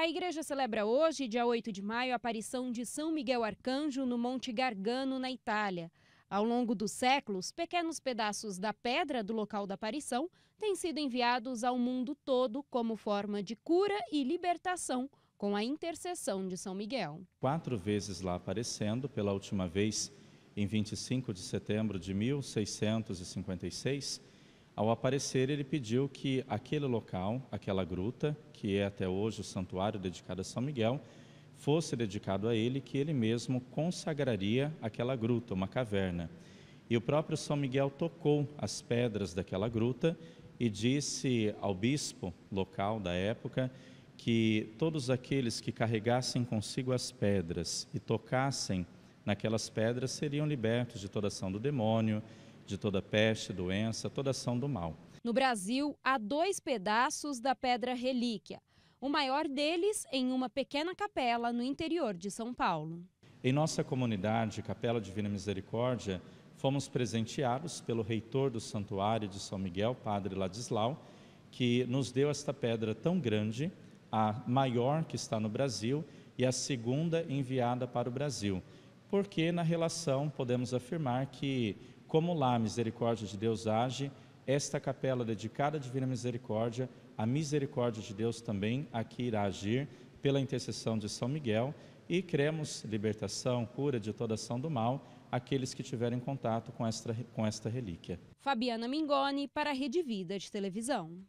A igreja celebra hoje, dia 8 de maio, a aparição de São Miguel Arcanjo no Monte Gargano, na Itália. Ao longo dos séculos, pequenos pedaços da pedra do local da aparição têm sido enviados ao mundo todo como forma de cura e libertação com a intercessão de São Miguel. Quatro vezes lá aparecendo, pela última vez em 25 de setembro de 1656 ao aparecer, ele pediu que aquele local, aquela gruta, que é até hoje o santuário dedicado a São Miguel, fosse dedicado a ele, que ele mesmo consagraria aquela gruta, uma caverna. E o próprio São Miguel tocou as pedras daquela gruta e disse ao bispo local da época que todos aqueles que carregassem consigo as pedras e tocassem naquelas pedras seriam libertos de toda ação do demônio, de toda peste, doença, toda ação do mal. No Brasil, há dois pedaços da pedra relíquia. O maior deles em uma pequena capela no interior de São Paulo. Em nossa comunidade, Capela Divina Misericórdia, fomos presenteados pelo reitor do Santuário de São Miguel, Padre Ladislau, que nos deu esta pedra tão grande, a maior que está no Brasil e a segunda enviada para o Brasil. Porque na relação podemos afirmar que como lá a misericórdia de Deus age, esta capela dedicada à Divina Misericórdia, a misericórdia de Deus também aqui irá agir pela intercessão de São Miguel e cremos libertação, cura de toda ação do mal, aqueles que tiverem contato com esta, com esta relíquia. Fabiana Mingoni para a Rede Vida de Televisão.